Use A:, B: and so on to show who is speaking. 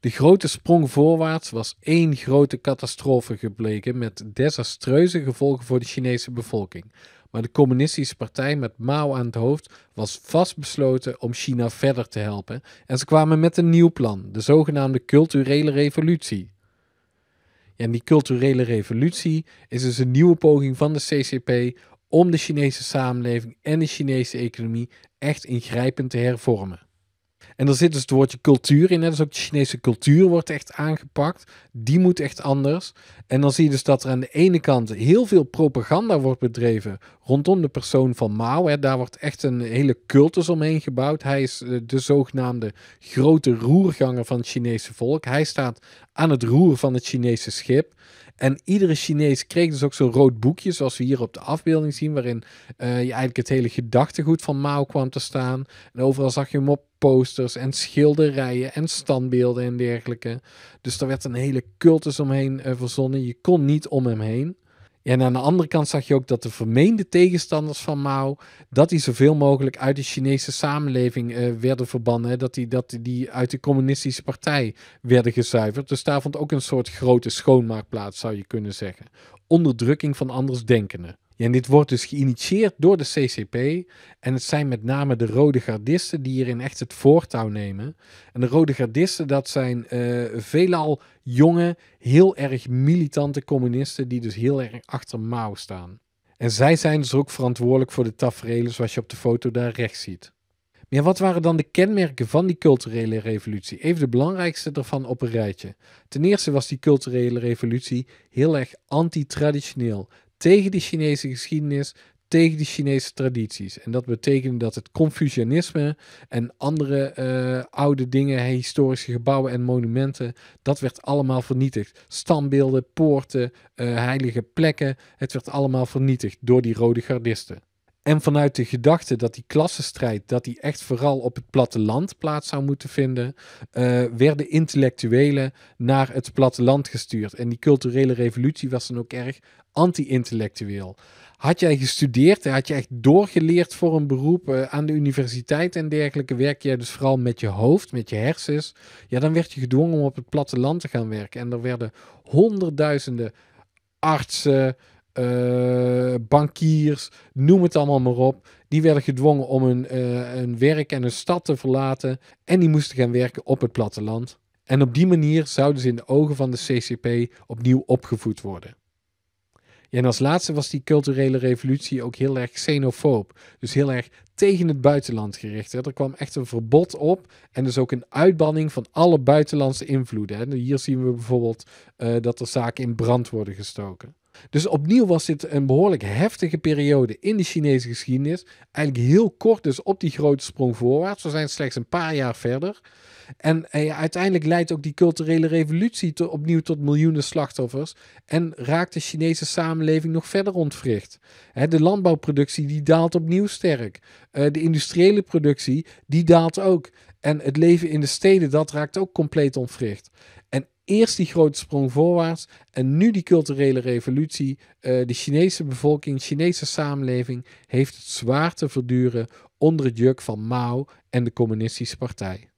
A: De grote sprong voorwaarts was één grote catastrofe gebleken met desastreuze gevolgen voor de Chinese bevolking. Maar de communistische partij met Mao aan het hoofd was vastbesloten om China verder te helpen en ze kwamen met een nieuw plan, de zogenaamde culturele revolutie. en die culturele revolutie is dus een nieuwe poging van de CCP om de Chinese samenleving en de Chinese economie echt ingrijpend te hervormen. En er zit dus het woordje cultuur in. Hè? Dus ook de Chinese cultuur wordt echt aangepakt. Die moet echt anders. En dan zie je dus dat er aan de ene kant heel veel propaganda wordt bedreven rondom de persoon van Mao. Hè? Daar wordt echt een hele cultus omheen gebouwd. Hij is eh, de zogenaamde grote roerganger van het Chinese volk. Hij staat aan het roer van het Chinese schip. En iedere Chinees kreeg dus ook zo'n rood boekje, zoals we hier op de afbeelding zien, waarin eh, je eigenlijk het hele gedachtegoed van Mao kwam te staan. En overal zag je hem op posters en schilderijen en standbeelden en dergelijke. Dus er werd een hele cultus omheen eh, verzonnen. Je kon niet om hem heen. En aan de andere kant zag je ook dat de vermeende tegenstanders van Mao, dat die zoveel mogelijk uit de Chinese samenleving eh, werden verbannen. Dat, die, dat die uit de communistische partij werden gezuiverd. Dus daar vond ook een soort grote schoonmaak plaats, zou je kunnen zeggen. Onderdrukking van andersdenkenden en dit wordt dus geïnitieerd door de CCP. En het zijn met name de Rode Gardisten die hierin echt het voortouw nemen. En de Rode Gardisten, dat zijn uh, veelal jonge, heel erg militante communisten die dus heel erg achter Mao staan. En zij zijn dus ook verantwoordelijk voor de tafereelen zoals je op de foto daar rechts ziet. Maar ja, wat waren dan de kenmerken van die culturele revolutie? Even de belangrijkste ervan op een rijtje. Ten eerste was die culturele revolutie heel erg antitraditioneel tegen de Chinese geschiedenis, tegen de Chinese tradities. En dat betekende dat het Confucianisme en andere eh, oude dingen, historische gebouwen en monumenten, dat werd allemaal vernietigd. Standbeelden, poorten, eh, heilige plekken, het werd allemaal vernietigd door die rode gardisten. En vanuit de gedachte dat die klassenstrijd dat die echt vooral op het platteland plaats zou moeten vinden, eh, werden intellectuelen naar het platteland gestuurd. En die culturele revolutie was dan ook erg anti-intellectueel. Had jij gestudeerd, had je echt doorgeleerd voor een beroep eh, aan de universiteit en dergelijke, werk jij dus vooral met je hoofd, met je hersens, ja, dan werd je gedwongen om op het platteland te gaan werken. En er werden honderdduizenden artsen, eh, bankiers, noem het allemaal maar op. Die werden gedwongen om eh, hun, werk en hun stad te verlaten. En die moesten gaan werken op het platteland. En op die manier zouden ze in de ogen van de CCP opnieuw opgevoed worden. en als laatste was die culturele revolutie ook heel erg xenofoob. Dus heel erg tegen het buitenland gericht. Hè. Er kwam echt een verbod op en dus ook een uitbanning van alle buitenlandse invloeden. Hè. Hier zien we bijvoorbeeld eh, dat er zaken in brand worden gestoken. Dus opnieuw was dit een behoorlijk heftige periode in de Chinese geschiedenis. Eigenlijk heel kort dus op die grote sprong voorwaarts. We zijn slechts een paar jaar verder. En eh, uiteindelijk leidt ook die culturele revolutie opnieuw tot miljoenen slachtoffers. En raakt de Chinese samenleving nog verder ontwricht. Hè, de landbouwproductie die daalt opnieuw sterk. Eh, de industriële productie die daalt ook. En het leven in de steden, dat raakt ook compleet ontwricht eerst die grote sprong voorwaarts en nu die culturele revolutie. Eh, de Chinese bevolking, Chinese samenleving heeft het zwaar te verduren onder het juk van Mao en de Communistische Partij.